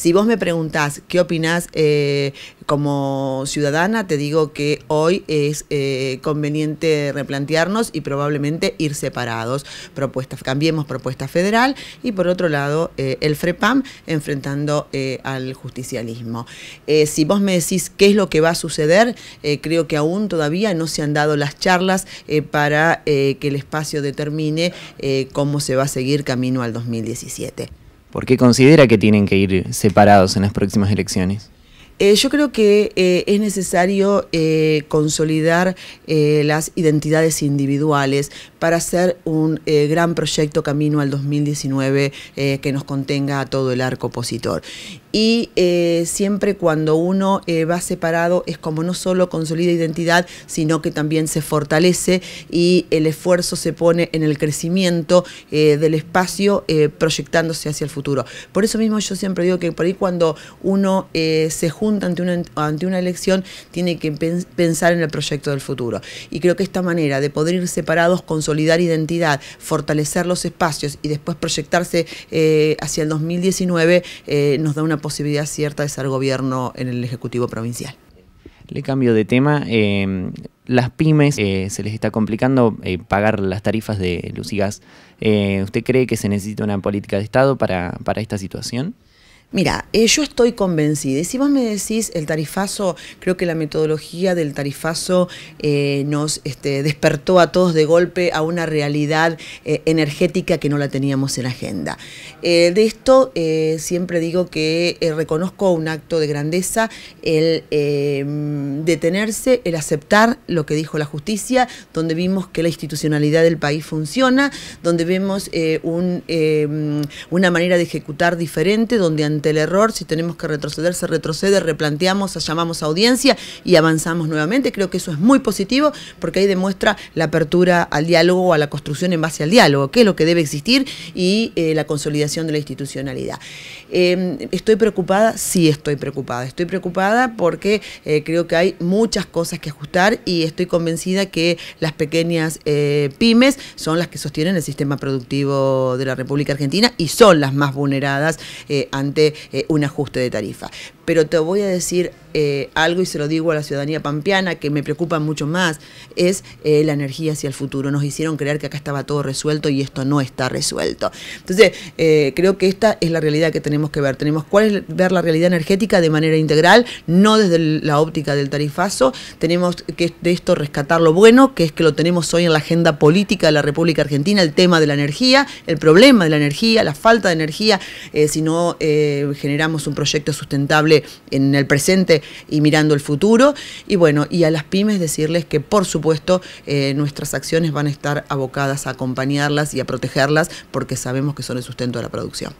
Si vos me preguntás qué opinás eh, como ciudadana, te digo que hoy es eh, conveniente replantearnos y probablemente ir separados. Propuesta, cambiemos propuesta federal y por otro lado eh, el FREPAM enfrentando al justicialismo. si vos me decís qué es lo que va a suceder, creo que aún todavía no se han dado las charlas para que el espacio determine cómo se va a seguir camino al 2017. ¿Por qué considera que tienen que ir separados en las próximas elecciones? Eh, yo creo que eh, es necesario eh, consolidar las identidades individuales para hacer un gran proyecto camino al 2019 que nos contenga a todo el arco opositor. Y siempre cuando uno va separado es como no solo consolida identidad, sino que también se fortalece y el esfuerzo se pone en el crecimiento del espacio proyectándose hacia el futuro. Por eso mismo yo siempre digo que por ahí cuando uno se junta ante una, ante una elección tiene que pensar en el proyecto del futuro. Y creo que esta manera de poder ir separados, consolidar identidad, fortalecer los espacios y después proyectarse eh, hacia el 2019 eh, nos da una posibilidad cierta de ser gobierno en el Ejecutivo Provincial. Le cambio de tema. Eh, las pymes se les está complicando pagar las tarifas de luz y gas. ¿Usted cree que se necesita una política de Estado para esta situación? Mira, eh, yo estoy convencida. Y si vos me decís el tarifazo, creo que la metodología del tarifazo eh, nos este, despertó a todos de golpe a una realidad eh, energética que no la teníamos en agenda. de esto siempre digo que reconozco un acto de grandeza, el detenerse, el aceptar lo que dijo la justicia, donde vimos que la institucionalidad del país funciona, donde vemos una manera de ejecutar diferente, donde el error, si tenemos que retroceder, se retrocede, replanteamos, llamamos a audiencia y avanzamos nuevamente. Creo que eso es muy positivo porque ahí demuestra la apertura al diálogo, a la construcción en base al diálogo, que es lo que debe existir y eh, la consolidación de la institucionalidad. Em, ¿Estoy preocupada? Sí, estoy preocupada. Estoy preocupada porque eh, creo que hay muchas cosas que ajustar y estoy convencida que las pequeñas eh, pymes son las que sostienen el sistema productivo de la República Argentina y son las más vulneradas ante eh, un ajuste de tarifa. Pero te voy a decir eh, algo y se lo digo a la ciudadanía pampeana que me preocupa mucho más, es eh, la energía hacia el futuro. Nos hicieron creer que acá estaba todo resuelto y esto no está resuelto. Entonces, creo que esta es la realidad que tenemos que ver. Tenemos que ver la realidad energética de manera integral, no desde la óptica del tarifazo. Tenemos que de esto rescatar lo bueno, que es que lo tenemos hoy en la agenda política de la República Argentina, el tema de la energía, el problema de la energía, la falta de energía, sino... si generamos un proyecto sustentable en el presente y mirando el futuro. Y bueno, y a las pymes decirles que por supuesto eh, nuestras acciones van a estar abocadas a acompañarlas y a protegerlas porque sabemos que son el sustento de la producción.